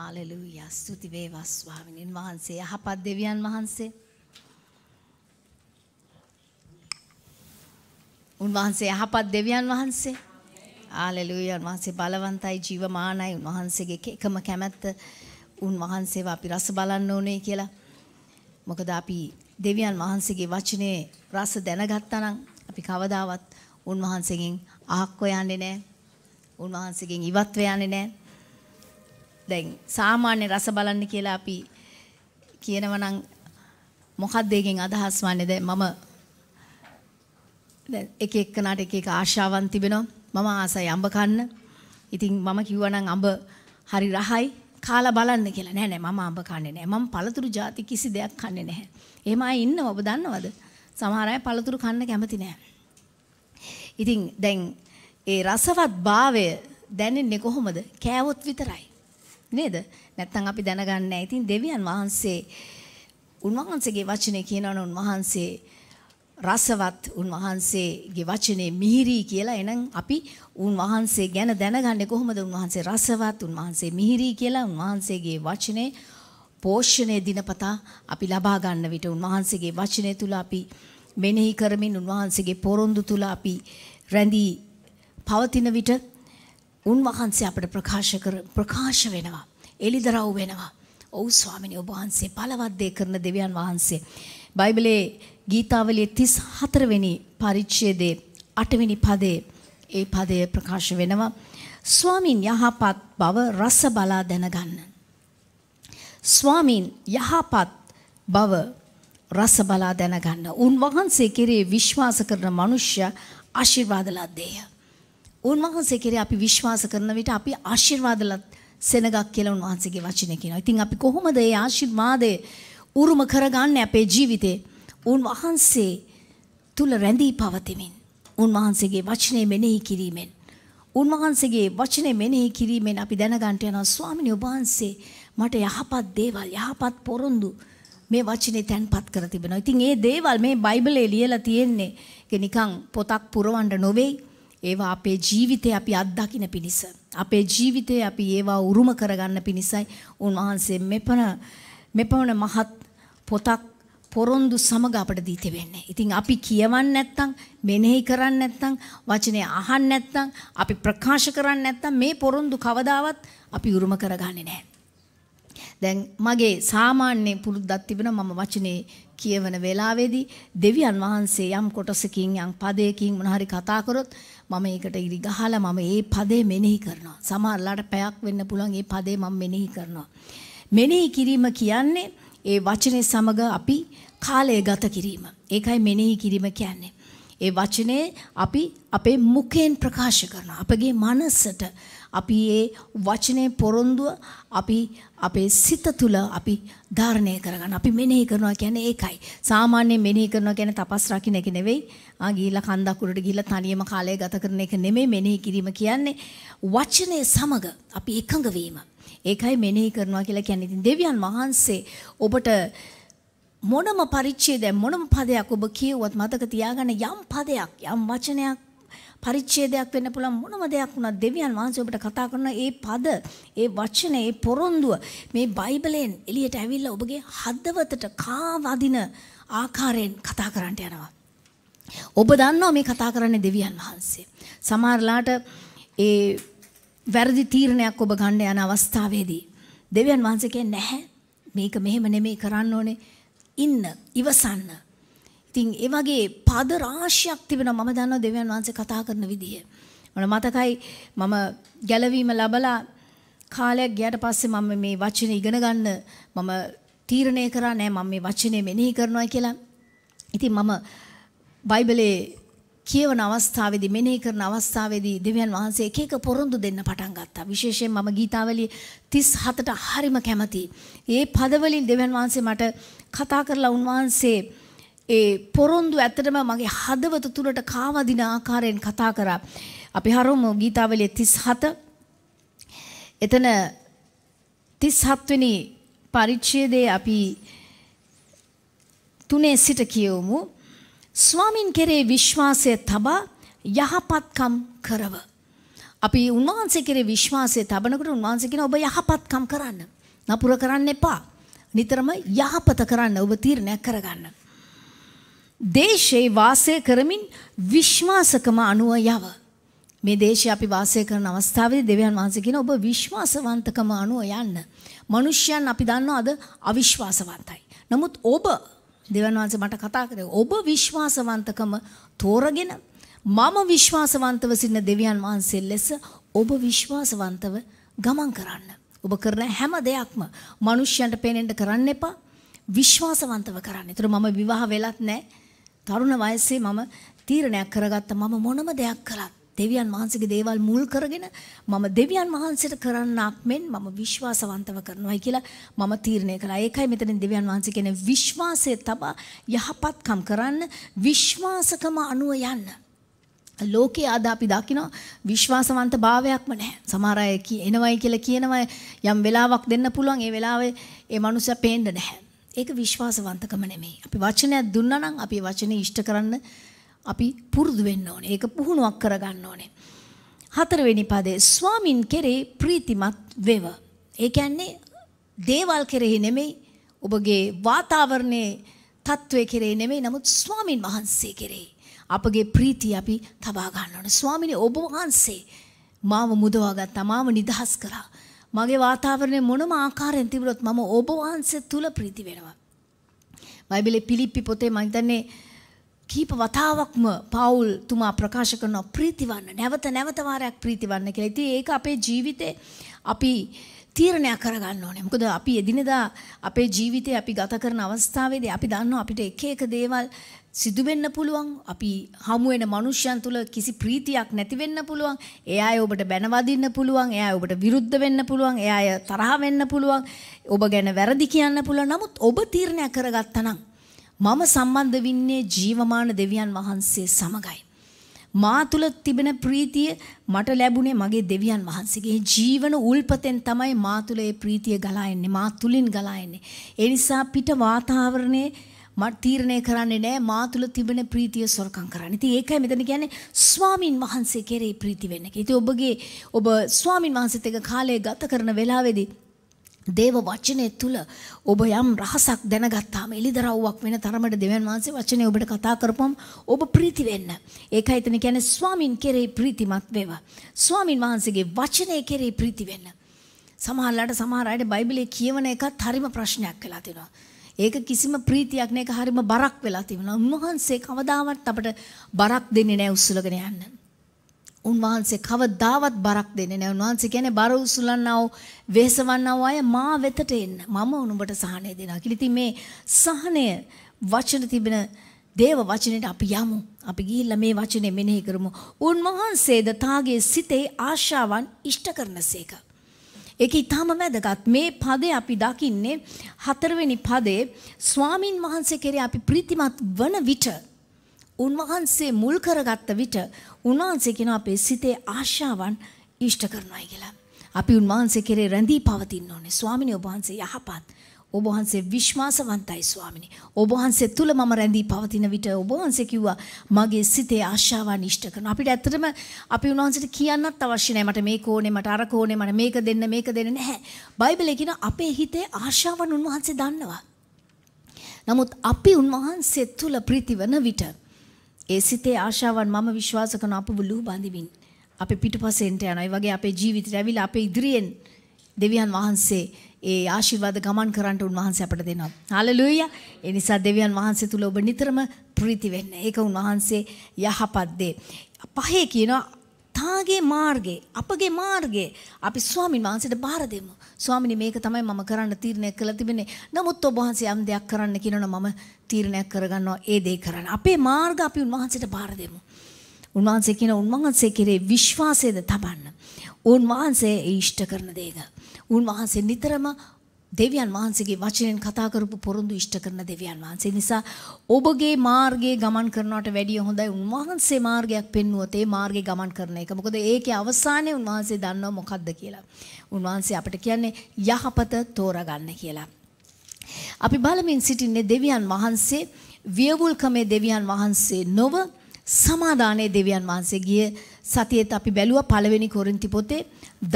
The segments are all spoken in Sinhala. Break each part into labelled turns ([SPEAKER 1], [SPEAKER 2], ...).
[SPEAKER 1] ආලෙලූයා ස්තුති වේවා ස්වාමිනින් වහන්සේ යහපත් දෙවියන් වහන්සේ උන්වහන්සේ යහපත් දෙවියන් වහන්සේ ආලෙලූයා වහන්සේ බලවන්තයි ජීවමානයි උන්වහන්සේගේ එකම කැමැත්ත උන්වහන්සේව අපි රස බලන්න ඕනේ කියලා මොකද අපි දෙවියන් වහන්සේගේ වචනේ රස දැනගත්තා නම් අපි කවදාවත් උන්වහන්සේගෙන් ආක්ක යන්නේ නැහැ. උන්වහන්සේගෙන් ඉවත්ව යන්නේ නැහැ. දැන් සාමාන්‍ය රස බලන්න කියලා අපි කියනවා නම් මොකක්ද ඒකෙන් අදහස් වන්නේ දැන් මම දැන් එක එක්කනට එක එක ආශාවන් තිබෙනවා මම ආසයි අඹ කන්න ඉතින් මම කිව්වා නම් අඹ හරි රහයි කාලා බලන්න කියලා නෑ නෑ මම අඹ කන්නේ නෑ මම පළතුරු ಜಾති කිසි දෙයක් කන්නේ නැහැ එහෙම අය ඉන්නව ඔබ දන්නවද සමහර අය පළතුරු කන්න කැමති නෑ ඉතින් දැන් ඒ රසවත් භාවය දැනෙන්නේ කොහොමද කෑවොත් විතරයි නේද? නැත්තම් අපි දැනගන්නේ නැහැ. ඉතින් දෙවියන් වහන්සේ උන්වහන්සේගේ වචනේ කියනවනේ උන්වහන්සේ රසවත් උන්වහන්සේගේ වචනේ මිහිරි කියලා එහෙනම් අපි උන්වහන්සේ ගැන දැනගන්නේ කොහොමද උන්වහන්සේ රසවත් උන්වහන්සේ මිහිරි කියලා උන්වහන්සේගේ වචනේ පෝෂණය දිනපතා අපි ලබා ගන්න විට උන්වහන්සේගේ වචනය තුල අපි මෙනෙහි කරමින් උන්වහන්සේගේ පොරොන්දු තුල අපි රැඳී පවතින විට උන්වහන්සේ අපට ප්‍රකාශ ප්‍රකාශ වෙනවා. එලිදරව් වෙනවා. ඔව් ස්වාමිනී ඔබ වහන්සේ පළවත් දේ කරන දෙවියන් වහන්සේ. බයිබලයේ ගීතාවලියේ 34 වෙනි පරිච්ඡේදයේ 8 වෙනි පදයේ ඒ පදය ප්‍රකාශ වෙනවා. ස්වාමින් යහපත් බව රස බලා දැනගන්න. ස්වාමින් යහපත් බව රස බලා දැනගන්න. උන්වහන්සේ කෙරේ විශ්වාස කරන මිනිසයා ආශිර්වාද ලද්දේය. උන්වහන්සේ කෙරේ අපි විශ්වාස කරන විට අපි ආශිර්වාද සෙනගක් කියලා උන්වහන්සේගේ වචනේ කියනවා. ඉතින් අපි කොහොමද මේ ආශිර්වාදය උරුම කරගන්නේ අපේ ජීවිතේ? උන්වහන්සේ තුල රැඳී පවතිමින් උන්වහන්සේගේ වචනේ මෙනෙහි කිරීමෙන් උන්වහන්සේගේ වචනේ මෙනෙහි කිරීමෙන් අපි දැනගන්ට යනවා ස්වාමිනී ඔබ වහන්සේ මට යහපත් දේවල් යහපත් පොරොන්දු මේ වචනේ තැන්පත් කර තිබෙනවා. ඉතින් මේ දේවල් මේ බයිබලයේ ලියලා තියෙන්නේ ඒක නිකන් පොතක් පුරවන්න නොවේ. ඒවා අපේ ජීවිතේ අපි අත්දකින පිණිස. අපේ ජීවිතේ අපි ඒවා උරුම කරගන්න පිණිසයි උන්වහන්සේ මෙපණ මෙපමණ මහත් පොතක් පොරොන්දු සමග අපට දී තිබෙන්නේ. ඉතින් අපි කියවන්නේ නැත්නම්, මෙනෙහි කරන්නේ නැත්නම්, වචනේ අහන්නේ නැත්නම්, අපි ප්‍රකාශ කරන්නේ නැත්නම් මේ පොරොන්දු කවදාවත් අපි උරුම කරගන්නේ නැහැ. දැන් මගේ සාමාන්‍ය පුරුද්දක් තිබෙනවා මම වචනේ කියවන වෙලාවේදී දෙවියන් වහන්සේ යම් කොටසකින් යම් පදයකින් මොන හරි කතා කරොත් මම ඒකට ඉරි ගහලා මම ඒ පදේ මෙනෙහි කරනවා. සමහරලාට පැයක් වෙන්න පුළුවන් ඒ පදේ මම මෙනෙහි කරනවා. මෙනෙහි කිරීම කියන්නේ ඒ වචනේ සමග අපි කාලය ගත කිරීම. ඒකයි මෙනෙහි කිරීම කියන්නේ. ඒ වචනේ අපි අපේ මුඛයෙන් ප්‍රකාශ කරනවා. අපගේ මනසට අපි ඒ වචනේ පොරොන්දුව අපි අපේ සිත තුළ අපි ධාරණය කරගන්න. අපි මෙනෙහි කරනවා කියන්නේ ඒකයි. සාමාන්‍ය මෙනෙහි කරනවා කියන්නේ තපස් රකින්න එක නෙවෙයි. ආ ගිහිල්ලා කන්දක් උඩට ගිහිල්ලා තනියම කාලය ගත කරන එක නෙමෙයි මෙනෙහි කිරීම කියන්නේ. වචනේ සමග අපි එකඟ වීම. ඒකයි මෙනෙහි කරනවා කියලා කියන්නේ. ඉතින් දෙවියන් වහන්සේ ඔබට මොනම පරිච්ඡේදයක් මොනම පදයක් ඔබ කියුවත් මතක තියාගන්න යම් පදයක් යම් වචනයක් පරිච්ඡේදයක් වෙන්න පුළුවන් මොනම දෙයක් වුණත් දෙවියන් වහන්සේ ඔබට කතා කරන ඒ පද, ඒ වචන, ඒ පොරොන්දුව මේ බයිබලයෙන් එළියට ඇවිල්ලා ඔබගේ හදවතට කාවදින ආකාරයෙන් කතා කරන්න යනවා. ඔබ දන්නවා මේ කතා කරන්නේ දෙවියන් වහන්සේ. සමහරලාට ඒ වැරදි තීරණයක් ඔබ ගන්න යන අවස්ථාවේදී දෙවියන් වහන්සේ කියන්නේ නැහැ මේක මෙහෙම නෙමෙයි කරන්න ඕනේ ඉන්න ඉවසන්න ඉතින් ඒ වගේ පද රාශියක් තිබෙනවා මම දන්නවා දෙවියන් වහන්සේ කතා කරන විදිය. මට මතකයි මම ගැලවීම ලැබලා කාලයක් ගියට පස්සේ මම මේ වචනේ ඉගෙන ගන්න මම තීරණය කරා නෑ මම මේ වචනේ මෙනෙහි කරනවා කියලා. ඉතින් මම බයිබලයේ කියවන අවස්ථාවේදී මෙනෙහි කරන අවස්ථාවේදී දෙවියන් වහන්සේ එක එක පොරොන්දු දෙන්න පටන් ගත්තා. විශේෂයෙන් මම ගීතාවලිය 37ට හරිම කැමතියි. මේ පදවලින් දෙවියන් වහන්සේ මට කතා කරලා උන්වහන්සේ ඒ පොරොන්දු ඇත්තටම මගේ හදවත තුළට කාවදින ආකාරයෙන් කතා කරා. අපි හරමු ගීතාවලිය 37 එතන 37 වෙනි පරිච්ඡේදයේ අපි තුනේ සිට කියවමු ස්වාමින් කෙරේ විශ්වාසය තබා යහපත්කම් කරව. අපි උන්වහන්සේ කෙරේ විශ්වාසය තබනකොට උන්වහන්සේ කියන ඔබ යහපත්කම් කරන්න. නපුර කරන්න එපා. නිතරම යහපත කරන්න ඔබ තීරණයක් කරගන්න. දේශයේ වාසය කරමින් විශ්වාසකම අනුව යව. මේ දේශය අපි වාසය කරන අවස්ථාවේ දෙවියන් වහන්සේ කියන ඔබ විශ්වාසවන්තකම අනුව යන්න. මිනිස්යන් අපි දන්නවා අද අවිශ්වාසවන්තයි. නමුත් ඔබ දෙවියන් වහන්සේ මට කතා කරේ ඔබ විශ්වාසවන්තකම තෝරගෙන මම විශ්වාසවන්තව සිටින දෙවියන් වහන්සේ ලෙස ඔබ විශ්වාසවන්තව ගමන් කරන්න. ඔබ කරන හැම දෙයක්ම මිනිස්යන්ට පේනෙන්න කරන්න එපා. විශ්වාසවන්තව කරන්න. ඒතර මම විවාහ වෙලත් නැහැ. තරුණ වයසේ මම තීරණයක් කරගත්ත මම මොනම දෙයක් කළත් දෙවියන් වහන්සේගේ දේවල් මුල් කරගෙන මම දෙවියන් වහන්සේට කරන්නක් මෙන් මම විශ්වාසවන්තව කරනවායි කියලා මම තීරණය කළා. ඒකයි මෙතනින් දෙවියන් වහන්සේ කියන්නේ විශ්වාසයේ තබා යහපත්කම් කරන්න විශ්වාසකම අනුව යන්න. ලෝකයේ අද අපි දකිනවා විශ්වාසවන්ත භාවයක්ම නැහැ. සමහර අය එනවයි කියලා කියනවා යම් වෙලාවක් දෙන්න පුළුවන් ඒ වෙලාවේ ඒ මනුස්සයා පේන්න නැහැ. ඒක විශ්වාසවන්තකම නෙමෙයි. අපි වචනයක් දුන්නා නම් අපි වචනේ ඉෂ්ට කරන්න අපි පුරුදු වෙන්න ඕනේ. ඒක පුහුණුවක් කරගන්න ඕනේ. හතරවෙනි පදේ ස්වාමින් කෙරේ ප්‍රීතිමත් වෙව. ඒ කියන්නේ දේවල් කෙරෙහි නෙමෙයි ඔබගේ වාතාවරණයේ තත්ත්වය කෙරෙහි නෙමෙයි නමුත් ස්වාමින් වහන්සේ කෙරෙහි අපගේ ප්‍රීතිය අපි තබා ගන්න ඕනේ. ස්වාමිනේ ඔබ වහන්සේ මාව මුදවා ගත්තා, මාව නිදහස් කළා. මගේ වාතාවරණය මොනම ආකාරයෙන් තිබුණොත් මම ඔබ වහන්සේ තුල ප්‍රීති වෙනවා. බයිබලේ පිලිප්පි පොතේ මම හිතන්නේ කීප වතාවක්ම පවුල් තුමා ප්‍රකාශ කරන ප්‍රීතිවන්න නැවත නැවත වාරයක් ප්‍රීතිවන්න කියලා. ඉතින් ඒක අපේ ජීවිතේ අපි තීරණයක් කරගන්න ඕනේ. මොකද අපි එදිනෙදා අපේ ජීවිතේ අපි ගත කරන අවස්ථාවේදී අපි දන්නවා අපිට එක එක දේවල් සිදු වෙන්න පුළුවන් අපි හමු වෙන මිනිස්යන් තුල කිසි ප්‍රීතියක් නැති වෙන්න පුළුවන් ඒ අය ඔබට බැනවදින්න පුළුවන් ඒ අය ඔබට විරුද්ධ වෙන්න පුළුවන් ඒ අය තරහ වෙන්න පුළුවන් ඔබ ගැන වැරදි කියන්න පුළුවන් නමුත් ඔබ තීරණය කරගත්තා නම් මම සම්බන්ධ වෙන්නේ ජීවමාන දෙවියන් වහන්සේ සමගයි මා තුල තිබෙන ප්‍රීතිය මට ලැබුණේ මගේ දෙවියන් වහන්සේගේ ජීවන උල්පතෙන් තමයි මා තුල ඒ ප්‍රීතිය ගලා එන්නේ මා තුලින් ගලා එන්නේ ඒ නිසා පිට වාතාවරණයේ මට තීරණය කරන්නේ නෑ මා තුළ තිබෙන ප්‍රීතිය සොරකම් කරන්න. ඉතින් ඒකයි මෙතන කියන්නේ ස්වාමින් වහන්සේ කෙරෙහි ප්‍රීති වෙන්න කියලා. ඉතින් ඔබගේ ඔබ ස්වාමින් වහන්සේත් එක්ක කාලය ගත කරන වෙලාවේදී දේව වචනය තුළ ඔබ යම් රහසක් දැනගත්තාම එලිදරව්වක් වෙන තරමට දෙවන් වහන්සේ වචනය ඔබට කතා කරපම් ඔබ ප්‍රීති වෙන්න. ඒකයි එතන කියන්නේ ස්වාමින් කෙරෙහි ප්‍රීතිමත් වේවා. ස්වාමින් වහන්සේගේ වචනය කෙරෙහි ප්‍රීති වෙන්න. සමහරලාට සමහර අයට බයිබලයේ කියවන එකත් හරිම ප්‍රශ්නයක් වෙලා තිනවා. ඒක කිසිම ප්‍රීතියක් නෑ ඒක හරිම බරක් වෙලා තිබුණා. උන්වහන්සේ කවදාවත් අපට බරක් දෙන්නේ නෑ උස්සලගෙන යන්න. උන්වහන්සේ කවදාවත් බරක් දෙන්නේ නෑ. උන්වහන්සේ කියන්නේ බර උස්සලන්නව, වෙහසවන්නව අය මා වෙතට එන්න. මම උඹට සහනය දෙනවා. කියලා ඉතින් මේ සහනය වචන තිබෙන දේව වචනයට අපි යමු. අපි ගිහිල්ලා මේ වචනේ මෙනෙහි කරමු. උන්වහන්සේද තාගේ සිතේ ආශාවන් ඉෂ්ට කරනසේක. ඒක ඊටාම වැදගත්. මේ පදේ අපි දකින්නේ හතරවෙනි පදේ ස්වාමින් වහන්සේ කෙරේ අපි ප්‍රීතිමත් වන විට උන්වහන්සේ මුල් කරගත්ත විට උන්වහන්සේ කියන අපේ සිතේ ආශාවන් ඉෂ්ට කරනවායි කියලා. අපි උන්වහන්සේ කෙරේ රැඳී පවතින්න ඕනේ. ස්වාමිනේ ඔබ වහන්සේ යහපත්. ඔබ වහන්සේ විශ්වාසවන්තයි ස්වාමිනි. ඔබ වහන්සේ තුල මම රැඳී පවතින විට ඔබ වහන්සේ කිව්වා මගේ සිතේ ආශාවන් ඉෂ්ට කරනවා. අපිට ඇත්තටම අපි උන්වහන්සේට කියන්නත් අවශ්‍ය නැහැ. මට මේක ඕනේ, මට අර ඕනේ, මට මේක දෙන්න, මේක දෙන්න නැහැ. බයිබලේ කියන අපේ හිතේ ආශාවන් උන්වහන්සේ දන්නවා. නමුත් අපි උන්වහන්සේ තුල ප්‍රීතිවන විට ඒ සිතේ ආශාවන් මම විශ්වාස කරන අප බුළු බඳිමින් අපි පිටුපසෙන්ට යනවා. ඒ වගේ අපේ ජීවිතය ඇවිල්ලා අපේ ඉදිරියෙන් දෙවියන් වහන්සේ ඒ ආශිර්වාද ගමන් කරන්නට උන්වහන්සේ අපට දෙනවා. හalleluya. ඒ නිසා දෙවියන් වහන්සේ තුල ඔබ නිතරම ප්‍රීති වෙන්න. ඒක උන්වහන්සේ යහපත් දේ. පහේ කියනවා තාගේ මාර්ගේ අපගේ මාර්ගේ අපි ස්වාමීන් වහන්සේට බාර දෙමු. ස්වාමිනේ මේක තමයි මම කරන්න තීරණය කළා තිබෙන්නේ. නමුත් ඔබ වහන්සේ යම් දෙයක් කරන්න කියනවා මම තීරණයක් කරගන්නවා ඒ දේ කරන්න. අපේ මාර්ග අපි උන්වහන්සේට බාර දෙමු. උන්වහන්සේ කියන උන්වහන්සේ කෙරේ විශ්වාසයද තබන්න. උන්වහන්සේ ඉෂ්ට කරන දේක. උන්වහන්සේ නිතරම දෙවියන් වහන්සේගේ වචනෙන් කතා කරපු පොරොන්දු ඉෂ්ට කරන දෙවියන් වහන්සේ නිසා ඔබගේ මාර්ගයේ ගමන් කරනවට වැඩිය හොඳයි උන්වහන්සේ මාර්ගයක් පෙන්වුවොත් ඒ මාර්ගේ ගමන් කරන එක. මොකද ඒකේ අවසානයේ උන්වහන්සේ දන්නවා මොකද්ද කියලා. උන්වහන්සේ අපිට කියන්නේ යහපත තෝරගන්න කියලා. අපි බලමින් සිටින්නේ දෙවියන් වහන්සේ වියවුල්කමේ දෙවියන් වහන්සේ නොව සමාදානයේ දෙවියන් වහන්සේ ගිය සතියේත් අපි බැලුවා පළවෙනි කොරින්ති පොතේ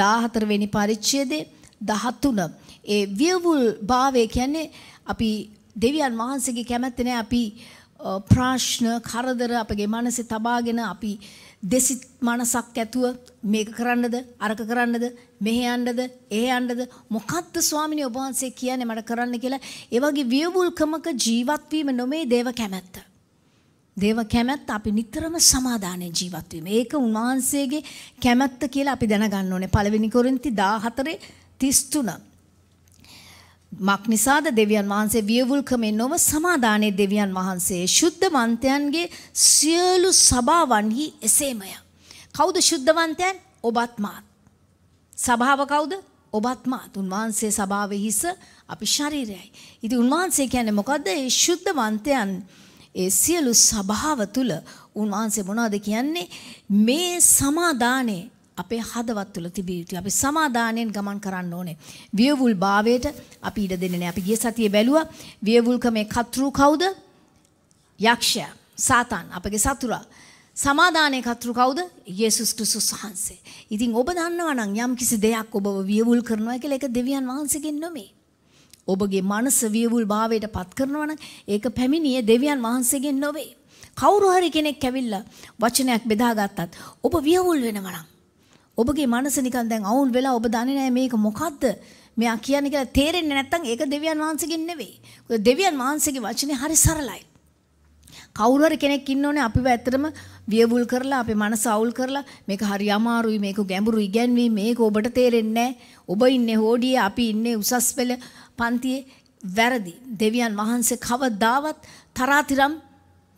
[SPEAKER 1] 14 වෙනි පරිච්ඡේදයේ දහතුන. ඒ වියවුල් භාවය කියන්නේ අපි දෙවියන් වහන්සේගේ කැමැත්තෙන අපි ප්‍රාශ්න කරදර අපගේ මනසෙ තබාගෙන අපි දෙසිත් මනසක් ඇතුව මේක කරන්නද අරක කරන්නද මෙහෙ යන්නද එහෙ යන්නද මොකද්ද ස්වාමිනේ ඔබ වහන්සේ කියන්නේ මට කරන්න කියලා ඒ වගේ වියවුල්කමක ජීවත් වීම නොමේ දේව කැමැත්ත. දේව කැමැත්ත අපි නිතරම සමාදානයේ ජීවත් වීම. ඒක උන්වහන්සේගේ කැමැත්ත කියලා අපි දැනගන්න ඕනේ. පළවෙනි කොරින්ති 14 තිස්තුන. මක් නිසාද දෙවියන් වහන්සේ වියවුල්කමෙන් නොව සමාධානය දෙවියන් වහන්සේ ශුද්ධවන්තයන්ගේ සියලු සභාවන්හි එසේමය. කෞුද ශුද්ධවන්තයන් ඔබත්මාත්. සභාව කවුද ඔබත්මාත් උන්වහන්සේ සභාව හිස අපි ශරීරයයි. ඉති උන්වහන්සේ කියැන මොකක්ද ඒ ශුද්ධවන්තයන් ඒ සියලු සභාව තුළ උන්වහන්සේ මොනාද කියන්නේ මේ සමාධානය අපේ හදවත් තුළ තිබිය යුතුයි. අපි සමාදානයෙන් ගමන් කරන්න ඕනේ. වියවුල් භාවයට අපි ඉඩ දෙන්නේ නැහැ. අපි ගිය සතියේ බැලුවා වියවුල්කමේ කතෘ කවුද? යක්ෂයා, සාතන්, අපගේ සතුරා. සමාදානයේ කතෘ කවුද? යේසුස් ක්‍රිස්තුස් වහන්සේ. ඉතින් ඔබ දන්නවා නම් යම් කිසි දෙයක් ඔබව වියවුල් කරනවා කියලා ඒක දෙවියන් වහන්සේගෙන් නෙමෙයි. ඔබගේ මනස වියවුල් භාවයට පත් කරනවා නම් ඒක පැමිණියේ දෙවියන් වහන්සේගෙන් නෙවෙයි. කවුරු හරි කෙනෙක් ඇවිල්ලා වචනයක් බෙදාගත්තත් ඔබ වියවුල් වෙනවා නම් ඔබගේ මනස නිකන් දැන් අවුල් වෙලා ඔබ දන්නේ නැහැ මේක මොකද්ද මෙයා කියන්නේ කියලා තේරෙන්නේ නැත්නම් ඒක දෙවියන් වහන්සේගෙන් නෙවෙයි. දෙවියන් වහන්සේගේ වචනේ හරි සරලයි. කවුරු හරි කෙනෙක් ඉන්නෝනේ අපිව ඇත්තටම වියවුල් කරලා අපේ මනස අවුල් කරලා මේක හරි අමාරුයි මේක ගැඹුරු ඉගැන්වීම මේක ඔබට තේරෙන්නේ ඔබ ඉන්නේ හෝඩියේ අපි ඉන්නේ උසස් පෙළ පන්තියේ වැරදි. දෙවියන් වහන්සේ කවදාවත් තරාතිරම්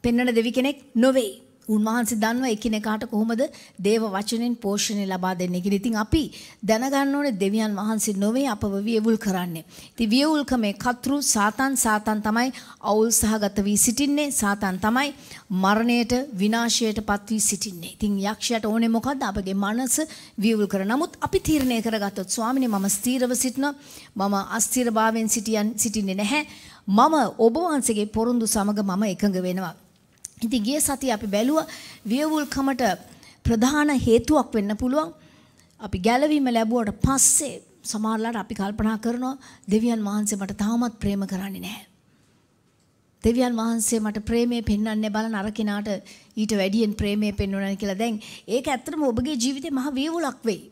[SPEAKER 1] පෙන්වන දෙවි කෙනෙක් නොවේ. උන්වහන්සේ දන්නවා එකිනෙකාට කොහොමද දේව වචනෙන් පෝෂණය ලබා දෙන්නේ කියලා. ඉතින් අපි දැනගන්න ඕනේ දෙවියන් වහන්සේ නොවේ අපව වියවුල් කරන්නේ. ඉතින් වියවුල්කමේ කතෘ සාතන් සාතන් තමයි අවුල් සහගත වී සිටින්නේ. සාතන් තමයි මරණයට විනාශයට පත් වී සිටින්නේ. ඉතින් යක්ෂයාට ඕනේ මොකද්ද? අපගේ මනස වියවුල් කර. නමුත් අපි තීරණය කරගත්තොත් ස්වාමිනේ මම ස්ථීරව සිටිනවා. මම අස්ථීරභාවයෙන් සිටියන් සිටින්නේ නැහැ. මම ඔබ වහන්සේගේ පොරොන්දු සමග මම එකඟ වෙනවා. ඉතින් ගිය සතිය අපි බැලුවා වියවුල්කමට ප්‍රධාන හේතුවක් වෙන්න පුළුවන් අපි ගැලවීම ලැබුවට පස්සේ සමහරලාට අපි කල්පනා කරනවා දෙවියන් වහන්සේ මට තාමත් ප්‍රේම කරන්නේ නැහැ. දෙවියන් වහන්සේ මට ප්‍රේමය පෙන්වන්නේ බලන අර කෙනාට ඊට වැඩියෙන් ප්‍රේමය පෙන්වනවා කියලා දැන් ඒක ඇත්තටම ඔබගේ ජීවිතේ මහ වේවුලක් වෙයි.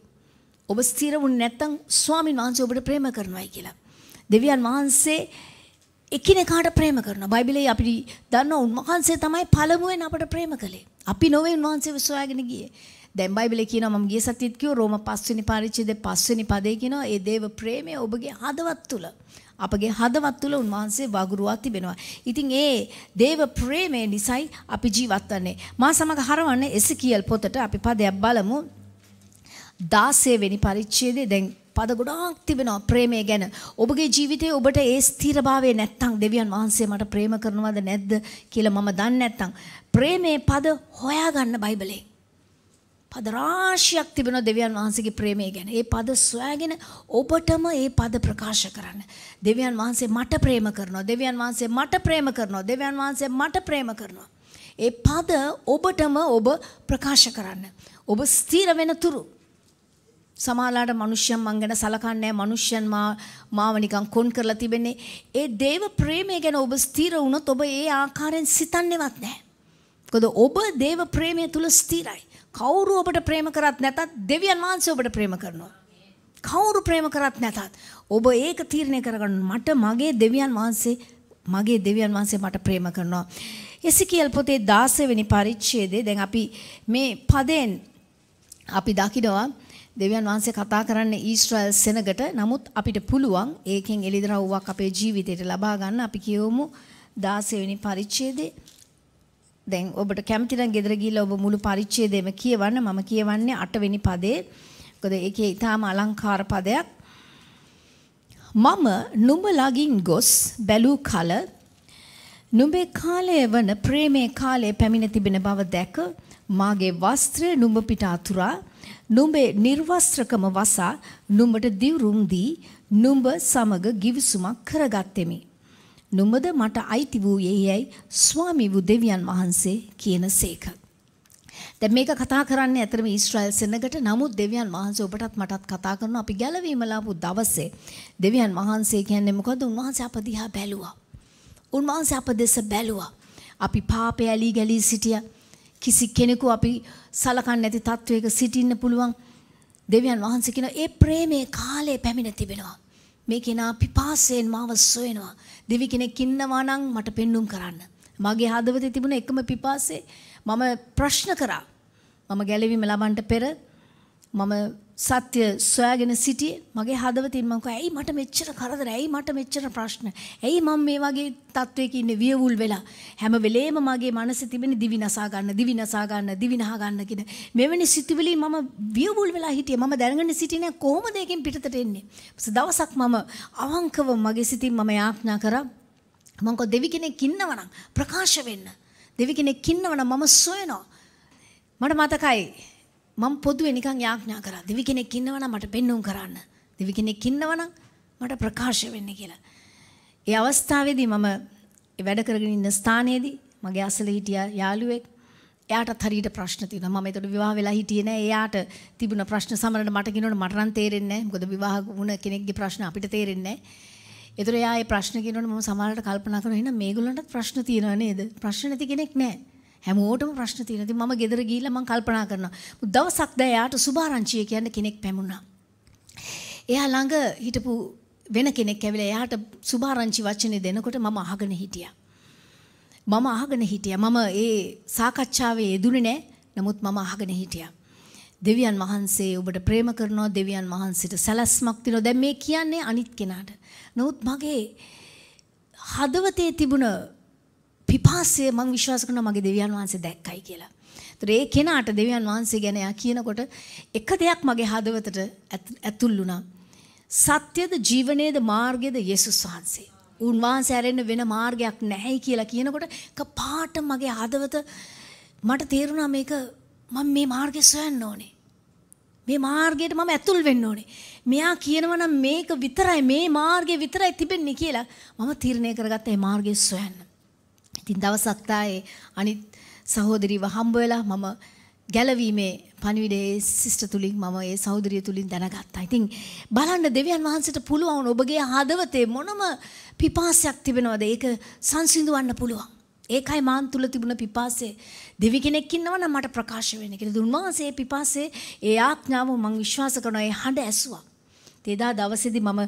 [SPEAKER 1] ඔබ ස්ථිර වුණ නැත්නම් ස්වාමින් වහන්සේ ඔබට ප්‍රේම කරනවායි කියලා. දෙවියන් වහන්සේ එකිනෙකාට ප්‍රේම කරනවා. බයිබලයේ අපි දන්නවා උන්වහන්සේ තමයි පළමුවෙන් අපට ප්‍රේම කළේ. අපි නොවේ උන්වහන්සේව සොයාගෙන ගියේ. දැන් බයිබලේ කියනවා මම ගිය සතියේත් කිව්වා රෝම 5 වෙනි පරිච්ඡේදයේ 5 වෙනි පදේ කියනවා ඒ දේව ප්‍රේමය ඔබගේ හදවත් තුල අපගේ හදවත් තුළ උන්වහන්සේ වගුරුවා තිබෙනවා. ඉතින් ඒ දේව ප්‍රේමය නිසයි අපි ජීවත් වන්නේ. මා සමග හරවන්නේ එසකියල් පොතට අපි පදයක් බලමු. 16 වෙනි පරිච්ඡේදයේ දැන් පද ගොඩාක් තිබෙනවා ප්‍රේමය ගැන. ඔබගේ ජීවිතේ ඔබට ඒ ස්ථිරභාවය නැත්තම් දෙවියන් වහන්සේ මට ප්‍රේම කරනවද නැද්ද කියලා මම දන්නේ නැත්තම් ප්‍රේමේ පද හොයාගන්න බයිබලේ. පද රාශියක් තිබෙන දෙවියන් වහන්සේගේ ප්‍රේමය ගැන. ඒ පද සොයාගෙන ඔබටම ඒ පද ප්‍රකාශ කරන්න. දෙවියන් වහන්සේ මට ප්‍රේම කරනවා. දෙවියන් වහන්සේ මට ප්‍රේම කරනවා. දෙවියන් වහන්සේ මට ප්‍රේම කරනවා. ඒ පද ඔබටම ඔබ ප්‍රකාශ කරන්න. ඔබ ස්ථීර වෙන තුරු සමහරලාට මිනිස්සුන් මං ගැන සලකන්නේ නැහැ මිනිස්සුන් මා මාව නිකන් කොන් කරලා තිබෙන්නේ ඒ දේව ප්‍රේමය ගැන ඔබ ස්ථිර වුණොත් ඔබ ඒ ආකාරයෙන් සිතන්නේවත් නැහැ මොකද ඔබ දේව ප්‍රේමය තුල ස්ථිරයි කවුරු ඔබට ප්‍රේම කරත් නැතත් දෙවියන් වහන්සේ ඔබට ප්‍රේම කරනවා කවුරු ප්‍රේම කරත් නැතත් ඔබ ඒක තීරණය කරගන්න මට මගේ දෙවියන් වහන්සේ මගේ දෙවියන් වහන්සේ මට ප්‍රේම කරනවා එසිකියල් පොතේ 16 වෙනි පරිච්ඡේදයේ දැන් අපි මේ පදෙන් අපි දකිනවා දෙවියන් වහන්සේ කතා කරන්නේ ඊශ්‍රායල් සෙනගට. නමුත් අපිට පුළුවන් ඒකෙන් එළිදරව්වක් අපේ ජීවිතයට ලබා ගන්න අපි කියවමු 16 වෙනි පරිච්ඡේදයේ දැන් ඔබට කැමති නම් ගෙදර ගිහිල්ලා ඔබ මුළු පරිච්ඡේදයම කියවන්න මම කියවන්නේ 8 වෙනි පදේ. මොකද ඒකේ ඊටාම අලංකාර පදයක්. මම නුඹ ළඟින් ගොස් බැලූ කල නුඹේ කාලය වන ප්‍රේමේ කාලය පැමිණ තිබෙන බව දැක මාගේ වස්ත්‍රය නුඹ පිට අතුරා නුඹේ නිර්වස්ත්‍රකම වසා නුඹට දිවුරුම් දී නුඹ සමග ගිවිසුමක් කරගත්තෙමි. නුඹද මට අයිති වූයේ යයි ස්වාමි වූ දෙවියන් වහන්සේ කියනසේක. දැන් මේක කතා කරන්නේ ඇතරම ඊශ්‍රායෙල් සෙනගට නමුත් දෙවියන් වහන්සේ ඔබටත් මටත් කතා කරන අපි ගැලවීම ලාපු දවසේ දෙවියන් වහන්සේ කියන්නේ මොකද උන්වහන්සේ අප දිහා බැලුවා. උන්වහන්සේ අප දෙස බැලුවා. අපි පාපය ඇලී ගැලී සිටියා. කිසි කෙනෙකු අපි සලකන්නේ නැති තත්වයක සිටින්න පුළුවන් දෙවියන් වහන්සේ කියන ඒ ප්‍රේමයේ කාලය පැමිණ තිබෙනවා. මේ කෙනා පිපාසයෙන් මාව සොයනවා. දෙවි කෙනෙක් ඉන්නවා නම් මට පෙන්눔 කරන්න. මගේ හදවතේ තිබුණ එකම පිපාසය මම ප්‍රශ්න කරා. මම ගැලවීම ලබන්නට පෙර මම සත්‍ය සොයාගෙන සිටියේ මගේ හදවතින් මම ඇයි මට මෙච්චර කරදර ඇයි මට මෙච්චර ප්‍රශ්න ඇයි මම මේ වගේ තත්වයක ඉන්නේ වියවුල් වෙලා හැම වෙලේම මගේ මනසේ තිබෙන දිවි නසා ගන්න දිවි නසා ගන්න දිවි නහ ගන්න කියන මෙවැනි සිතුවිලි මම වියවුල් වෙලා හිටියේ මම දැනගෙන සිටිනේ කොහොමද ඒකෙන් පිටතට එන්නේ දවසක් මම අවංකව මගේ සිතින් මම යාඥා කරා මම කො දෙවි කෙනෙක් ඉන්නවනම් ප්‍රකාශ වෙන්න දෙවි කෙනෙක් ඉන්නවනම් මම සොයනවා මට මතකයි මම පොදුවේ නිකන් යාඥා කරා. දිවි කෙනෙක් ඉන්නවනම් මට පෙන්වුම් කරන්න. දිවි කෙනෙක් ඉන්නවනම් මට ප්‍රකාශ වෙන්න කියලා. ඒ අවස්ථාවේදී මම වැඩ කරගෙන ඉන්න ස්ථානයේදී මගේ අසල හිටිය යාළුවෙක් එයාටත් හරියට ප්‍රශ්න තියෙනවා. මම ඒතකොට විවාහ වෙලා හිටියේ නෑ. එයාට තිබුණ ප්‍රශ්න සමරන මට කියනකොට මට නම් තේරෙන්නේ නෑ. මොකද විවාහ වුණ කෙනෙක්ගේ ප්‍රශ්න අපිට තේරෙන්නේ නෑ. ඒතර එයා ඒ ප්‍රශ්න කියනකොට මම සමහරවිට කල්පනා කරනවා එහෙනම් මේගොල්ලන්ටත් ප්‍රශ්න තියෙනව නේද? ප්‍රශ්න නැති කෙනෙක් නෑ. හැමෝටම ප්‍රශ්න තියෙනවා. ඉතින් මම ගෙදර ගිහිල්ලා මම කල්පනා කරනවා. දවසක් දැන් එයාට සුභාරංචිය කියන කෙනෙක් පැමුණා. එයා ළඟ හිටපු වෙන කෙනෙක් ඇවිල්ලා එයාට සුභාරංචි වචනේ දෙනකොට මම අහගෙන හිටියා. මම අහගෙන හිටියා. මම ඒ සාකච්ඡාවේ යෙදුනේ නැහැ. නමුත් මම අහගෙන හිටියා. දෙවියන් වහන්සේ ඔබට ප්‍රේම කරනවා දෙවියන් වහන්සේට සැලැස්මක් තියෙනවා. දැන් මේ කියන්නේ අනිත් කෙනාට. නමුත් මගේ හදවතේ තිබුණ පිපාසය මං විශ්වාස කරනවා මගේ දෙවියන් වහන්සේ දැක්කයි කියලා. ඒතර ඒ කෙනාට දෙවියන් වහන්සේ ගැන යා කියනකොට එක දෙයක් මගේ හදවතට ඇතුල් වුණා. සත්‍යද ජීවනයේද මාර්ගයේද යේසුස් වහන්සේ. උන්වහන්සේ හැරෙන්න වෙන මාර්ගයක් නැහැයි කියලා කියනකොට කපාට මගේ හදවත මට තේරුණා මේක මම මේ මාර්ගය සොයන්න ඕනේ. මේ මාර්ගයට මම ඇතුල් වෙන්න ඕනේ. මෙයා කියනවා නම් මේක විතරයි මේ මාර්ගය විතරයි තිබෙන්නේ කියලා මම තීරණය කරගත්තා මේ මාර්ගය සොයන්න. ඉතින් දවසක් තායේ අනිත් සහෝදරීව හම්බ වෙලා මම ගැලවීමේ පණිවිඩයේ සිස්ටර් තුලින් මම ඒ සහෝදරිය තුලින් දැනගත්තා. ඉතින් බලන්න දෙවියන් වහන්සේට පුළුවන් ඔබගේ හදවතේ මොනම පිපාසයක් තිබෙනවද ඒක සංසිඳවන්න පුළුවන්. ඒකයි මාන් තුල තිබුණ පිපාසය. දෙවි කෙනෙක් ඉන්නවා නම් මට ප්‍රකාශ වෙන්න කියලා. දුන්වාසේ පිපාසයේ ඒ ආඥාව මම විශ්වාස කරනවා ඒ හඬ ඇසුවා. තේදා දවසේදී මම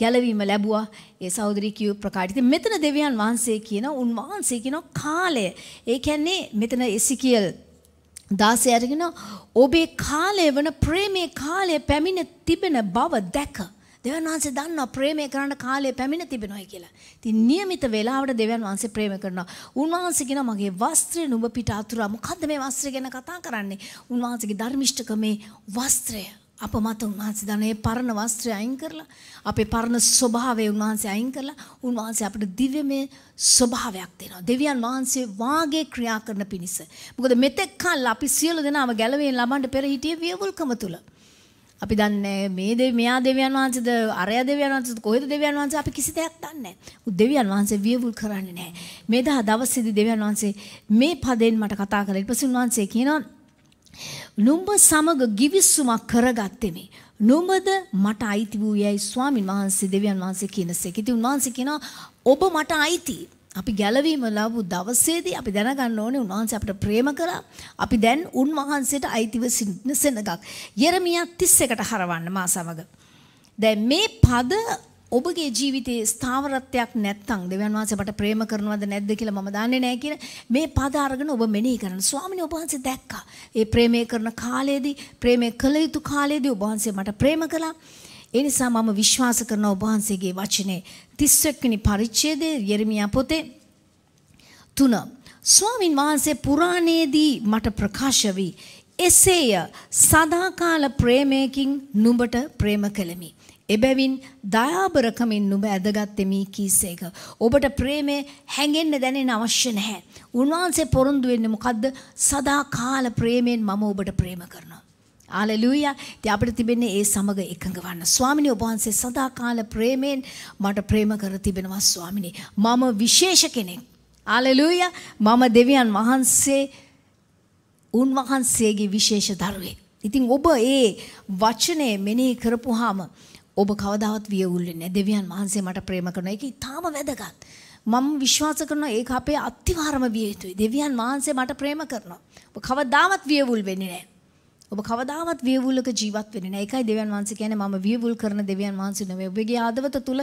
[SPEAKER 1] ගැලවීම ලැබුවා ඒ සහෝදරී කියු ප්‍රකාශිත මෙතන දෙවියන් වහන්සේ කියන උන්වහන්සේ කියන කාලය ඒ කියන්නේ මෙතන එසිකියල් 16 අරගෙන ඔබේ කාලය වන ප්‍රේමේ කාලය පැමිණ තිබෙන බව දැක දෙවියන් වහන්සේ දන්නවා ප්‍රේමය කරන කාලය පැමිණ තිබෙනවා කියලා. ඉතින් નિયમિત වේලාවට දෙවියන් වහන්සේ ප්‍රේම කරනවා. උන්වහන්සේ කියනවා මගේ වස්ත්‍රය නුඹ පිට අතුරා. මොකද්ද මේ වස්ත්‍රය ගැන කතා කරන්නේ? උන්වහන්සේගේ ධර්මිෂ්ඨකමේ වස්ත්‍රය අප මත උන්වහන්සේ දනේ පරණ වස්ත්‍රය අයින් කරලා අපේ පරණ ස්වභාවය උන්වහන්සේ අයින් කරලා උන්වහන්සේ අපිට දිව්‍යමය ස්වභාවයක් දෙනවා. දෙවියන් වහන්සේ වාගේ ක්‍රියා කරන පිණිස. මොකද මෙතෙක් කල් අපි සියලු දෙනාම ගැලවෙන් ලබන්න පෙර හිටියේ වියවුල්කම තුල. අපි දන්නේ මේ දෙවි මෙයා දෙවියන් වහන්සේද අරයා දෙවියන් වහන්සේද කොහෙද දෙවියන් වහන්සේ අපි කිසි දෙයක් දන්නේ නැහැ. දෙවියන් වහන්සේ වියවුල් කරන්නේ නැහැ. මේ දා දවසේදී දෙවියන් වහන්සේ මේ පදෙන් මට කතා කළා. ඊට පස්සේ උන්වහන්සේ කියනවා නුඹ සමග ගිවිසුමක් කරගත්තෙමි. නුඹද මට අයිති වූ යයි ස්වාමින් වහන්සේ දෙවියන් වහන්සේ කියනසේක. ඉතින් උන්වහන්සේ කියනවා ඔබ මට අයිති. අපි ගැලවීම ලැබු දවසේදී අපි දැනගන්න ඕනේ උන්වහන්සේ අපිට ප්‍රේම කළා. අපි දැන් උන්වහන්සේට අයිතිව සිටින සෙනඟක්. යෙරමියා 31ට හරවන්න මා සමග. දැන් මේ පද ඔබගේ ජීවිතයේ ස්ථාවරත්වයක් නැත්තම් දෙවියන් වහන්සේ මට ප්‍රේම කරනවද නැද්ද කියලා මම දන්නේ නැහැ කියන මේ පද අරගෙන ඔබ මෙනෙහි කරන්න. ස්වාමිනේ ඔබ වහන්සේ දැක්කා. ඒ ප්‍රේමය කරන කාලයේදී, ප්‍රේමය කළ යුතු කාලයේදී ඔබ වහන්සේ මට ප්‍රේම කළා. ඒ නිසා මම විශ්වාස කරන ඔබ වහන්සේගේ වචනේ 31 වෙනි පරිච්ඡේදයේ යෙරමියා පොතේ 3 ස්වාමින් වහන්සේ පුරාණයේදී මට ප්‍රකාශ වී එසේය සදාකාල ප්‍රේමයකින් නුඹට ප්‍රේම කළෙමි. එබැවින් දයාබරකමින් නුඹ ඇදගත්තෙමි කීසේක. ඔබට ප්‍රේමේ හැඟෙන්න දැනෙන්න අවශ්‍ය නැහැ. උන්වහන්සේ පොරොන්දු වෙන්නේ මොකද්ද? සදාකාල ප්‍රේමයෙන් මම ඔබට ප්‍රේම කරනවා. ආලෙලූයා. ඉතින් අපිට තිබෙන්නේ ඒ සමග එකඟ වන්න. ස්වාමිනේ ඔබ වහන්සේ සදාකාල ප්‍රේමයෙන් මට ප්‍රේම කර තිබෙනවා ස්වාමිනේ. මම විශේෂ කෙනෙක්. ආලෙලූයා. මම දෙවියන් වහන්සේ උන්වහන්සේගේ විශේෂ දරුවෙක්. ඉතින් ඔබ ඒ වචනේ මෙනෙහි කරපුවාම ඔබ කවදාවත් වියවුල්ලේ නැහැ. දෙවියන් වහන්සේ මට ප්‍රේම කරනවා. ඒක ඊටාම වැදගත්. මම විශ්වාස කරනවා ඒක අපේ අත්තිවාරම විය යුතුයි. දෙවියන් වහන්සේ මට ප්‍රේම කරනවා. ඔබ කවදාවත් වියවුල් වෙන්නේ නැහැ. ඔබ කවදාවත් වියවුලක ජීවත් වෙන්නේ නැහැ. ඒකයි දෙවියන් වහන්සේ කියන්නේ මම වියවුල් කරන දෙවියන් වහන්සේ නෙවෙයි. ඔබගේ ආදවත තුල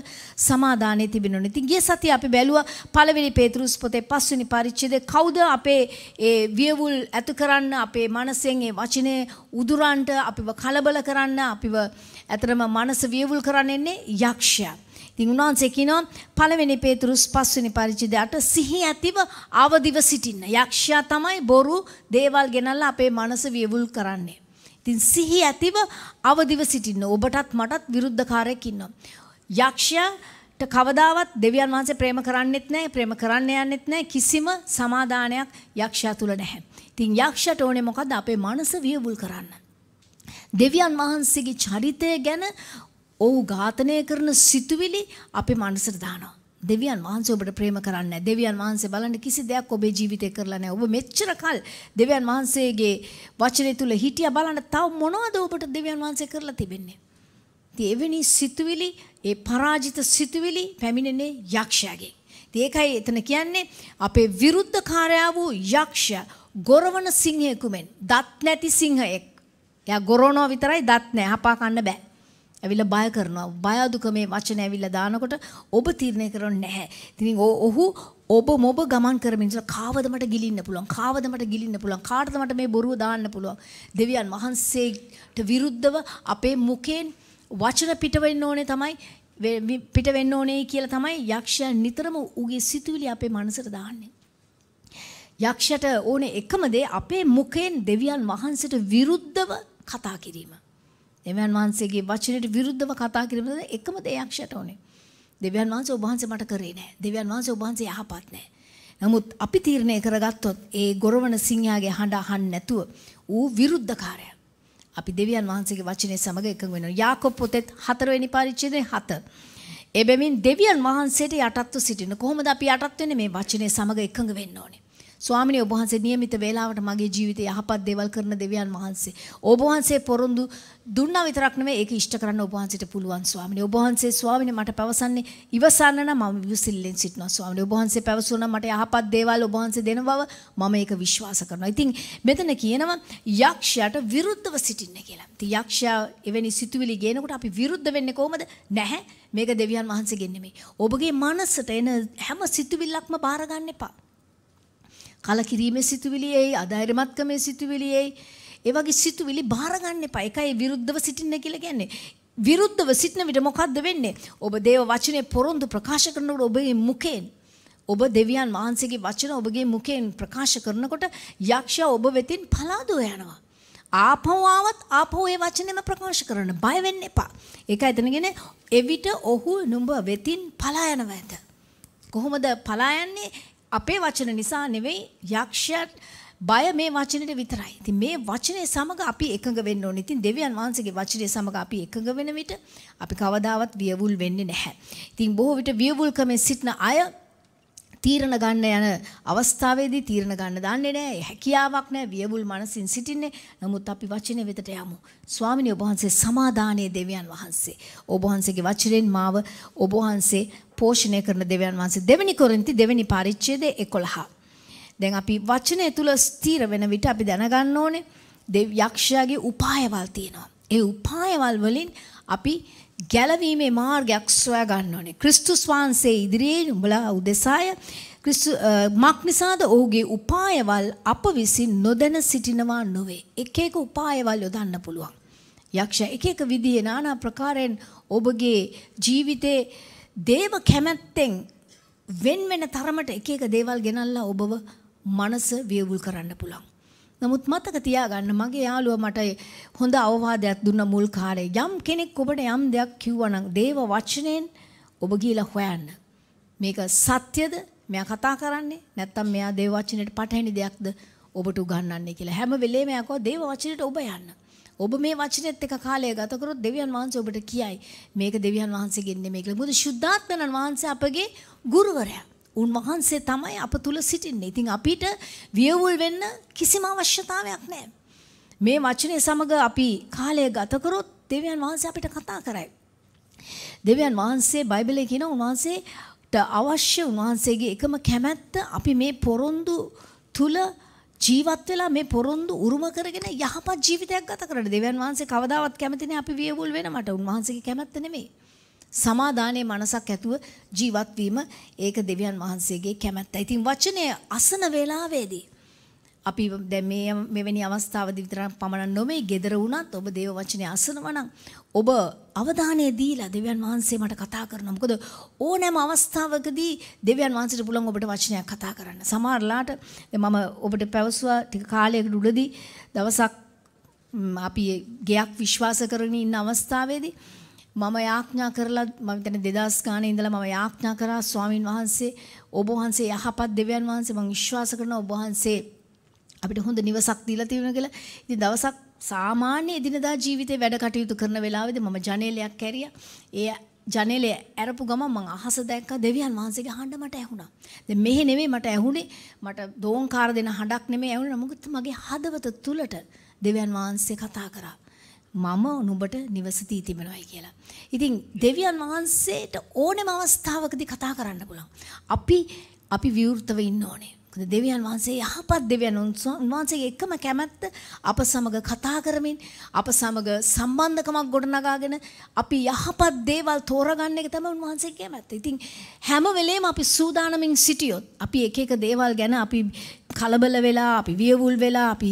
[SPEAKER 1] සමාදානය තිබෙන්න ඕනේ. ඉතින් ගිය සතිය අපි බැලුවා පළවෙනි පේතෘස් පොතේ පස්වෙනි පරිච්ඡේදය කවුද අපේ ඒ වියවුල් ඇති කරන්න අපේ මනසෙන් ඒ වචනේ උදුරන්ට අපිව කලබල කරන්න අපිව ඇතරම මනස වියවුල් කරන්නේ යක්ෂයා. ඉතින් උන්වහන්සේ කියනවා පළවෙනි පේතුරුස් පස්වෙනි පරිච්ඡේදයට සිහි ඇතිව ආවදිව සිටින්න. යක්ෂයා තමයි බොරු දේවල් ගෙනල්ලා අපේ මනස වියවුල් කරන්නේ. ඉතින් සිහි ඇතිව අවදිව සිටින්න. ඔබටත් මටත් විරුද්ධකාරයෙක් ඉන්නවා. යක්ෂයාට කවදාවත් දෙවියන් වහන්සේ ප්‍රේම කරන්නෙත් නැහැ, ප්‍රේම කරන්න යන්නෙත් නැහැ. කිසිම සමාදානයක් යක්ෂයා තුල නැහැ. ඉතින් යක්ෂයාට ඕනේ මොකද්ද? අපේ මනස වියවුල් කරන්න. දෙවියන් වහන්සේගේ චරිතය ගැන ඔව් ඝාතනය කරන සිතුවිලි අපේ මනසට දානවා. දෙවියන් වහන්සේ ඔබට ප්‍රේම කරන්නේ දෙවියන් වහන්සේ බලන්න කිසි දෙයක් ඔබේ ජීවිතේ කරලා නැහැ. ඔබ මෙච්චර කල් දෙවියන් වහන්සේගේ වචනය තුල හිටියා බලන්න තව මොනවද ඔබට දෙවියන් වහන්සේ කරලා තිබෙන්නේ? ඉතින් එවැනි සිතුවිලි, ඒ පරාජිත සිතුවිලි පැමිණෙන්නේ යක්ෂයාගෙන්. ඉතින් ඒකයි එතන කියන්නේ අපේ විරුද්ධකාරයා වූ යක්ෂයා ගොරවන සිංහයෙකු මෙන්. දත් නැති සිංහයෙක්. එයා ගොරවනවා විතරයි දත් නැහැ. හපා කන්න බෑ. ඇවිල්ලා බය කරනවා. බය දුක මේ වචන ඇවිල්ලා දානකොට ඔබ තීරණය කරන්නේ නැහැ. ඉතින් ඔහු ඔබ මොබ ගමන් කරමින් ඉන්න කාවද මට ගිලින්න පුළුවන්. කාවද මට ගිලින්න පුළුවන්. කාටද මට මේ බොරුව දාන්න පුළුවන්. දෙවියන් වහන්සේට විරුද්ධව අපේ මුකෙන් වචන පිටවෙන්න ඕනේ තමයි පිට වෙන්න ඕනේ කියලා තමයි යක්ෂයා නිතරම උගේ සිතුවිලි අපේ මනසට දාන්නේ. යක්ෂයට ඕනේ එකම දේ අපේ මුඛයෙන් දෙවියන් වහන්සේට විරුද්ධව කතා කිරීම. දෙවියන් වහන්සේගේ වචනයට විරුද්ධව කතා කිරීම තමයි එකම දේ යක්ෂයට ඕනේ. දෙවියන් වහන්සේ ඔබ වහන්සේ මට කරේ නෑ. දෙවියන් වහන්සේ ඔබ වහන්සේ යහපත් නෑ. නමුත් අපි තීරණය කරගත්තොත් ඒ ගොරවන සිංහයාගේ හඬ අහන්න නැතුව ඌ විරුද්ධකාරයා. අපි දෙවියන් වහන්සේගේ වචනය සමග එකඟ වෙනවා. යාකොබ් පොතේ 4 වෙනි පරිච්ඡේදයේ 7. එබැවින් දෙවියන් වහන්සේට යටත්ව සිටින කොහොමද අපි යටත් වෙන්නේ මේ වචනය සමග එකඟ වෙන්න ඕනේ. ස්වාමිනේ ඔබ වහන්සේ નિયમિત වේලාවට මගේ ජීවිතේ යහපත් දේවල් කරන දෙවියන් වහන්සේ. ඔබ වහන්සේ පොරොන්දු දුන්නා විතරක් නෙමෙයි ඒක ඉෂ්ට කරන්න ඔබ වහන්සේට පුළුවන් ස්වාමිනේ. ඔබ වහන්සේ ස්වාමිනේ මට පවසන්නේ ඉවසන්න නම් මම විසිල්ලෙන් සිටිනවා ස්වාමිනේ. ඔබ වහන්සේ පැවසුණා මට යහපත් දේවල් ඔබ වහන්සේ දෙන බව මම ඒක විශ්වාස කරනවා. ඉතින් මෙතන කියනවා යක්ෂයාට විරුද්ධව සිටින්න කියලා. ඉතින් යක්ෂයා එවැනි සිතුවිලි ගේනකොට අපි විරුද්ධ වෙන්නේ කොහොමද? නැහැ. මේක දෙවියන් වහන්සේගෙන් නෙමෙයි. ඔබගේ මනසට එන හැම සිතුවිල්ලක්ම බාර ගන්න එපා. කලකිරීමේ සිතුවිලියයි අධෛර්යමත්කමේ සිතුවිලියයි ඒ වගේ සිතුවිලි බාරගන්න එපා. ඒකයි විරුද්ධව සිටින්න කියලා කියන්නේ. විරුද්ධව සිටින විට මොකද්ද වෙන්නේ? ඔබ දේව වචනේ පොරොන්දු ප්‍රකාශ කරනකොට ඔබේ මුඛයෙන් ඔබ දෙවියන් වහන්සේගේ වචන ඔබගේ මුඛයෙන් ප්‍රකාශ කරනකොට යක්ෂයා ඔබ වෙතින් පලා දෝ යනවා. ආපහු ආවත් ආපහු ඒ වචනේම ප්‍රකාශ කරන්න බය වෙන්න එපා. ඒක එතනගෙන එවිට ඔහු නුඹ වෙතින් පලා යනවා ඇත. කොහොමද පලා යන්නේ? අපේ වචන නිසා නෙවෙයි යක්ෂයත් බය මේ වචනෙට විතරයි. ඉතින් මේ වචනේ සමග අපි එකඟ වෙන්න ඕනේ. ඉතින් දෙවියන් වහන්සේගේ වචනේ සමග අපි එකඟ වෙන විට අපි කවදාවත් වියවුල් වෙන්නේ නැහැ. ඉතින් බොහෝ විට වියවුල්කමේ සිටන අය තීරණ ගන්න යන අවස්ථාවේදී තීරණ ගන්න දන්නේ නැහැ. හැකියාවක් නැහැ. වියවුල් මනසින් සිටින්නේ. නමුත් අපි වචනේ වෙතට යමු. ස්වාමිනේ ඔබ වහන්සේ සමාදානයේ දෙවියන් වහන්සේ. ඔබ වහන්සේගේ වචනයෙන් මාව ඔබ වහන්සේ පෝෂණය කරන දෙවියන් වහන්සේ. දෙවෙනි කොරින්ති දෙවෙනි පරිච්ඡේදය 11. දැන් අපි වචනය තුල ස්ථිර වෙන විට අපි දැනගන්න ඕනේ යක්ෂයාගේ උපායවල් තියෙනවා. ඒ උපායවල් වලින් අපි ගැලවීමේ මාර්ගයක් සොයා ගන්න ඕනේ. ක්‍රිස්තුස් වහන්සේ ඉදිරියේ උඹලා උදෙසාය ක්‍රිස්තු මක් නිසාද ඔහුගේ උපායවල් අප විසින් නොදැන සිටිනවා නොවේ. එක එක උපායවල් යොදන්න පුළුවන්. යක්ෂ එක එක විදිහේ নানা ප්‍රකාරයෙන් ඔබගේ ජීවිතේ දේව කැමැත්තෙන් වෙන වෙන තරමට එක එක දේවල් ගෙනල්ලා ඔබව මනස වියවුල් කරන්න පුළුවන්. නමුත් මතක තියාගන්න මගේ යාළුවා මට හොඳ අවවාදයක් දුන්න මුල් කාලේ. යම් කෙනෙක් ඔබට යම් දෙයක් කිව්වනම් දේව වචනෙන් ඔබ ගිහිලා හොයන්න. මේක සත්‍යද? මෙයා කතා කරන්නේ නැත්නම් මෙයා දේව වචනෙට පටහැනි දෙයක්ද ඔබට උගන්වන්නේ කියලා. හැම වෙලේම යකෝ දේව වචනෙට ඔබ යන්න. ඔබ මේ වචනෙත් එක කාලය ගත කරොත් දෙවියන් වහන්සේ ඔබට කියයි මේක දෙවියන් වහන්සේගෙන් නෙමෙයි කියලා. මොකද සුද්ධාත්මනන් වහන්සේ අපගේ ගුරුවරයා. උන්වහන්සේ තමයි අප තුල සිටින්නේ. ඉතින් අපිට වියවුල් වෙන්න කිසිම අවශ්‍යතාවයක් නැහැ. මේ වචනේ සමග අපි කාලය ගත කරොත් දෙවියන් වහන්සේ අපිට කතා කරයි. දෙවියන් වහන්සේ බයිබලයේ කියන උන්වහන්සේට අවශ්‍ය උන්වහන්සේගේ එකම කැමැත්ත අපි මේ පොරොන්දු තුල ජීවත් වෙලා මේ පොරොන්දු උරුම කරගෙන යහපත් ජීවිතයක් ගත කරන්න. දෙවියන් වහන්සේ කවදාවත් කැමති නැහැ අපි වියවුල් වෙනවට. උන්වහන්සේගේ කැමැත්ත නෙමෙයි. සමාදානයේ මනසක් ඇතුව ජීවත් වීම ඒක දෙවියන් වහන්සේගේ කැමැත්ත. ඉතින් වචනය අසන වේලාවේදී අපි දැන් මේ මෙවැනි අවස්ථාවදී විතරක් පමණක් නොමේ gedara වුණත් ඔබ දේව වචනේ අසනවා නම් ඔබ අවධානය දීලා දෙවියන් වහන්සේ මට කතා කරනවා. මොකද ඕනෑම අවස්ථාවකදී දෙවියන් වහන්සේට පුළුවන් ඔබට වචනයක් කතා කරන්න. සමහරලාට මම ඔබට පැවසුවා ටික කාලයකට උඩදී දවසක් අපි ගයක් විශ්වාස කරගෙන ඉන්න අවස්ථාවේදී මම යාඥා කරලා මම දැන් 2000 ගානේ ඉඳලා මම යාඥා කරා ස්වාමින් වහන්සේ ඔබ වහන්සේ යහපත් දෙවියන් වහන්සේ මම විශ්වාස කරනවා ඔබ වහන්සේ අපිට හොඳ නිවසක් දීලා තියෙනවා කියලා. ඉතින් දවසක් සාමාන්‍ය එදිනදා ජීවිතේ වැඩ කටයුතු කරන වෙලාවේදී මම ජනේලයක් කැරියා. ඒ ජනේලය ඇරපු ගමන් මං අහස දැක්ක දෙවියන් වහන්සේගේ හඬ මට ඇහුණා. දැන් මෙහෙ නෙමෙයි මට ඇහුනේ මට දෝංකාර දෙන හඬක් නෙමෙයි ඇහුණේ මොකද මගේ හදවත තුලට දෙවියන් වහන්සේ කතා කරා. මම නුඹට නිවසදී තිබෙනවායි කියලා. ඉතින් දෙවියන් වහන්සේට ඕනෙම අවස්ථාවකදී කතා කරන්න පුළුවන්. අපි අපි විවෘතව ඉන්න ඕනේ. දෙවියන් වහන්සේ යහපත් දෙවියන් උන්වහන්සේගේ එකම කැමැත්ත අප සමග කතා කරමින් අප සමග සම්බන්ධකමක් ගොඩනගාගෙන අපි යහපත් දේවල් තෝරගන්න එක තමයි උන්වහන්සේගේ කැමැත්ත. ඉතින් හැම වෙලේම අපි සූදානමින් සිටියොත් අපි එක එක දේවල් ගැන අපි කලබල වෙලා අපි වියවුල් වෙලා අපි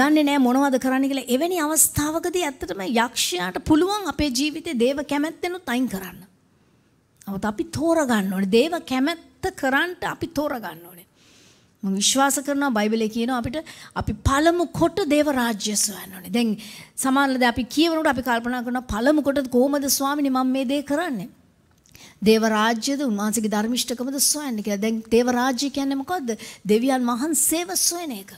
[SPEAKER 1] දන්නේ නැහැ මොනවද කරන්න කියලා එවැනි අවස්ථාවකදී ඇත්තටම යක්ෂයාට පුළුවන් අපේ ජීවිතේ දේව කැමැත්තෙනුත් අයින් කරන්න. නමුත් අපි තෝරගන්න ඕනේ. දේව කැමැත්ත කරන්ට අපි තෝරගන්න ඕනේ. මම විශ්වාස කරනවා බයිබලේ කියනවා අපිට අපි පළමු කොට දේව රාජ්‍ය සොයන්න ඕනේ. දැන් සමහරවද අපි කියවනකොට අපි කල්පනා කරනවා පළමු කොට කොහොමද ස්වාමිනේ මම මේ දේ කරන්නේ? දේව රාජ්‍යද උන්වහන්සේගේ ධර්මිෂ්ඨකමද සොයන්නේ කියලා. දැන් දේව රාජ්‍ය කියන්නේ මොකද්ද? දෙවියන් වහන්සේව සොයන එක.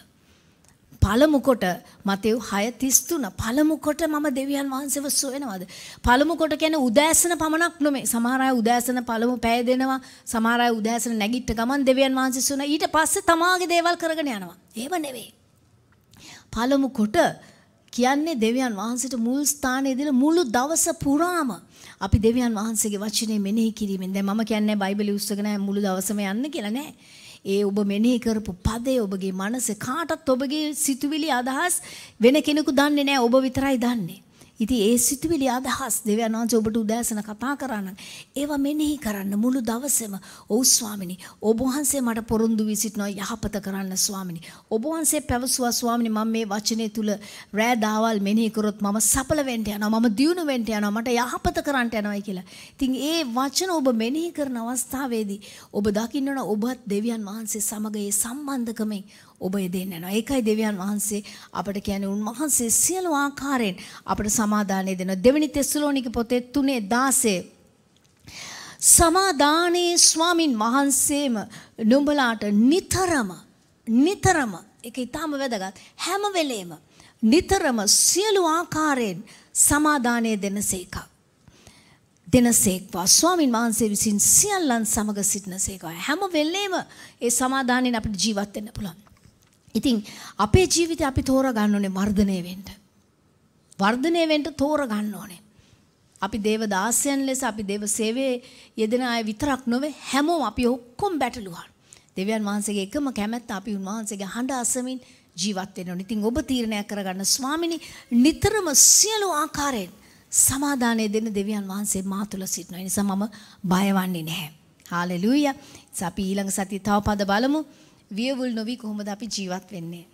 [SPEAKER 1] පළමුකොට මතෙව් 6:33 පළමුකොට මම දෙවියන් වහන්සේව සොයනවාද පළමුකොට කියන්නේ උදෑසන පමණක් නෙමෙයි සමහර අය උදෑසන පළමු පැය දෙනවා සමහර අය උදෑසන නැගිට ගමන් දෙවියන් වහන්සේ සොයන ඊට පස්සේ තමාගේ දේවල් කරගෙන යනවා එහෙම නෙවෙයි පළමුකොට කියන්නේ දෙවියන් වහන්සේට මුල් ස්ථානයේ දීලා මුළු දවස පුරාම අපි දෙවියන් වහන්සේගේ වචනේ මෙනෙහි කිරීමෙන් දැන් මම කියන්නේ බයිබලෙ උස්සගෙන මුළු දවසම යන්න කියලා නෑ ඒ ඔබ මෙනෙහි කරපු පදේ ඔබගේ මනසේ කාටත් ඔබගේ සිතුවිලි අදහස් වෙන කෙනෙකු දන්නේ නැහැ ඔබ විතරයි දන්නේ. ඉතින් ඒ සිතුවිලි අදහස් දෙවියන් වහන්සේ ඔබට උදෑසන කතා කරන්න. ඒවා මෙනෙහි කරන්න මුළු දවසම. "ඔව් ස්වාමිනි, ඔබ වහන්සේ මට පොරොන්දු වී සිටිනවා යහපත කරන්න ස්වාමිනි. ඔබ වහන්සේ පැවසුවා ස්වාමිනි මම මේ වචනේ තුල රෑ දාවල් මෙනෙහි කරොත් මම සඵල වෙන්න යනවා, මම දියුණු වෙන්න යනවා, මට යහපත කරන්න යනවායි කියලා." ඉතින් ඒ වචන ඔබ මෙනෙහි කරන අවස්ථාවේදී ඔබ දකින්න ඔබත් දෙවියන් වහන්සේ සමග ඒ සම්බන්ධකමෙන් ඔබ දෙන්නනවා. ඒකයි දෙවියන් වහන්සේ අපට කියන්නේ උන්වහන්සේ සියලු ආකාරයෙන් අපට සමාදානය දෙනවා. දෙවෙනි තෙස්සලෝනික පොතේ 3:16 සමාදානයේ ස්වාමින් වහන්සේම නුඹලාට නිතරම නිතරම ඒක ඊටාම වැදගත් හැම වෙලේම නිතරම සියලු ආකාරයෙන් සමාදානය දෙනසේකා දෙනසේක්වා ස්වාමින් වහන්සේ විසින් සියල්ලන් සමග සිටිනසේකවා හැම වෙලේම ඒ සමාදානයෙන් අපිට ජීවත් වෙන්න පුළුවන් ඉතින් අපේ ජීවිතය අපි තෝර ගන්න ඕනේ වර්ධනය වෙන්න. වර්ධනය වෙන්න තෝර ගන්න ඕනේ. අපි දේව දාසයන් ලෙස අපි දේව සේවයේ යෙදෙන අය විතරක් නොවේ හැමෝම අපි ඔක්කොම බැටළුවා. දෙවියන් වහන්සේගේ එකම කැමැත්ත අපි උන්වහන්සේගේ හඬ අසමින් ජීවත් වෙන්න ඕනේ. ඉතින් ඔබ තීරණය කරගන්න ස්වාමිනී නිතරම සියලු ආකාරයෙන් සමාදානය දෙන දෙවියන් වහන්සේ මා තුළ සිටිනවා. ඒ නිසා මම බය වෙන්නේ නැහැ. හාලෙලූයා. අපි ඊළඟ සතියේ තව පද බලමු. වියවුල් නොවී කොහොමද අපි ජීවත් වෙන්නේ